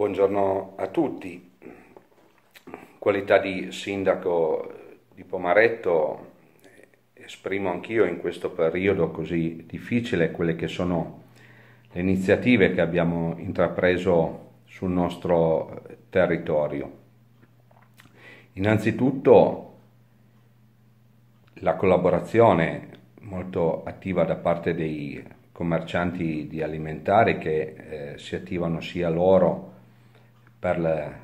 Buongiorno a tutti. qualità di sindaco di Pomaretto esprimo anch'io in questo periodo così difficile quelle che sono le iniziative che abbiamo intrapreso sul nostro territorio. Innanzitutto la collaborazione molto attiva da parte dei commercianti di alimentari che eh, si attivano sia loro per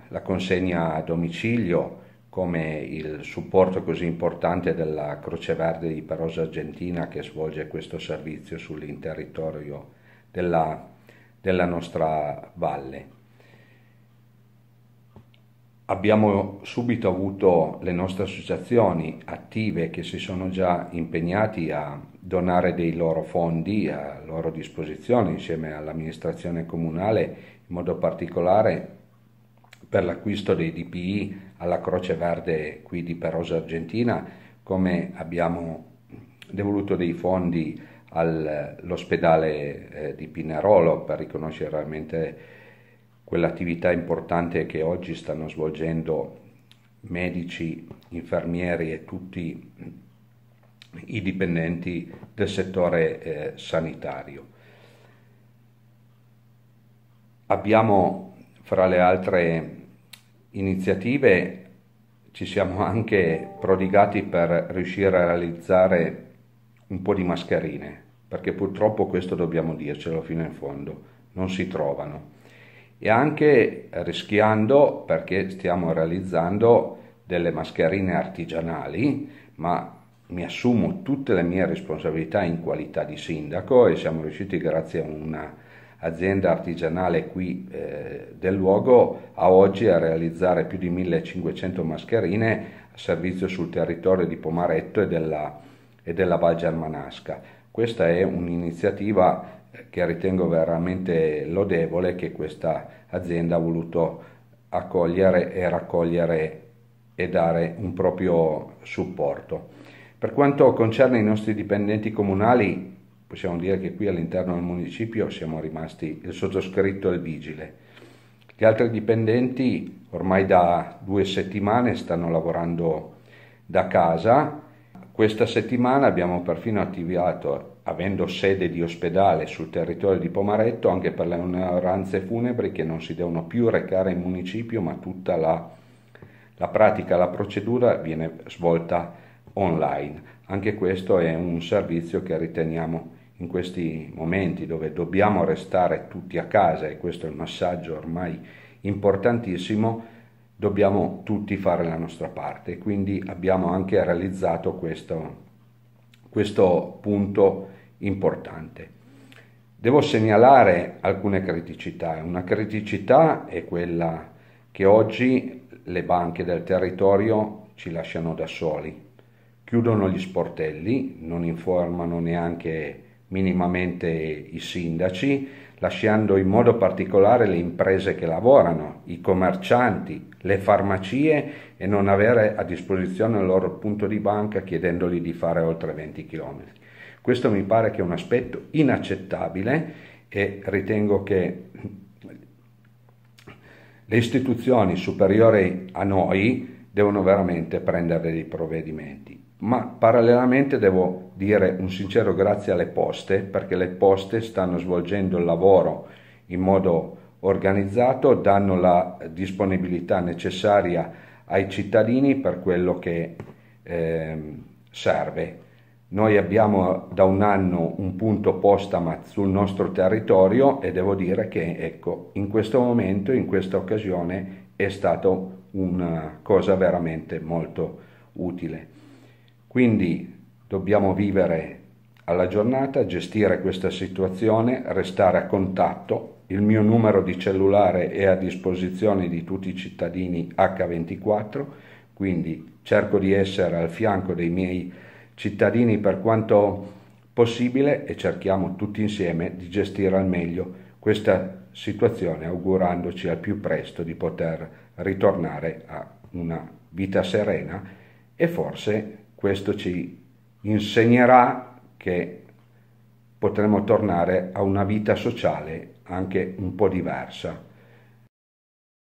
la consegna a domicilio come il supporto così importante della Croce Verde di Perosa Argentina che svolge questo servizio sull'interritorio della, della nostra valle. Abbiamo subito avuto le nostre associazioni attive che si sono già impegnati a donare dei loro fondi a loro disposizione insieme all'amministrazione comunale, in modo particolare per l'acquisto dei DPI alla Croce Verde qui di Perosa Argentina, come abbiamo devoluto dei fondi all'ospedale eh, di Pinerolo per riconoscere realmente quell'attività importante che oggi stanno svolgendo medici, infermieri e tutti i dipendenti del settore eh, sanitario. Abbiamo fra le altre iniziative ci siamo anche prodigati per riuscire a realizzare un po' di mascherine, perché purtroppo questo dobbiamo dircelo fino in fondo, non si trovano. E anche rischiando, perché stiamo realizzando delle mascherine artigianali, ma mi assumo tutte le mie responsabilità in qualità di sindaco e siamo riusciti grazie a una azienda artigianale qui eh, del luogo, a oggi a realizzare più di 1500 mascherine a servizio sul territorio di Pomaretto e della, e della Val Germanasca. Questa è un'iniziativa eh, che ritengo veramente lodevole che questa azienda ha voluto accogliere e raccogliere e dare un proprio supporto. Per quanto concerne i nostri dipendenti comunali, possiamo dire che qui all'interno del municipio siamo rimasti il sottoscritto e il vigile. Gli altri dipendenti ormai da due settimane stanno lavorando da casa. Questa settimana abbiamo perfino attivato, avendo sede di ospedale sul territorio di Pomaretto, anche per le onoranze funebri che non si devono più recare in municipio, ma tutta la, la pratica, la procedura viene svolta online. Anche questo è un servizio che riteniamo importante in questi momenti dove dobbiamo restare tutti a casa, e questo è il massaggio ormai importantissimo, dobbiamo tutti fare la nostra parte. Quindi abbiamo anche realizzato questo, questo punto importante. Devo segnalare alcune criticità. Una criticità è quella che oggi le banche del territorio ci lasciano da soli, chiudono gli sportelli, non informano neanche minimamente i sindaci, lasciando in modo particolare le imprese che lavorano, i commercianti, le farmacie e non avere a disposizione il loro punto di banca chiedendogli di fare oltre 20 km. Questo mi pare che è un aspetto inaccettabile e ritengo che le istituzioni superiori a noi devono veramente prendere dei provvedimenti ma parallelamente devo dire un sincero grazie alle poste perché le poste stanno svolgendo il lavoro in modo organizzato, danno la disponibilità necessaria ai cittadini per quello che eh, serve. Noi abbiamo da un anno un punto postama sul nostro territorio e devo dire che ecco, in questo momento, in questa occasione, è stata una cosa veramente molto utile. Quindi dobbiamo vivere alla giornata, gestire questa situazione, restare a contatto. Il mio numero di cellulare è a disposizione di tutti i cittadini H24, quindi cerco di essere al fianco dei miei cittadini per quanto possibile e cerchiamo tutti insieme di gestire al meglio questa situazione augurandoci al più presto di poter ritornare a una vita serena e forse questo ci insegnerà che potremo tornare a una vita sociale anche un po' diversa.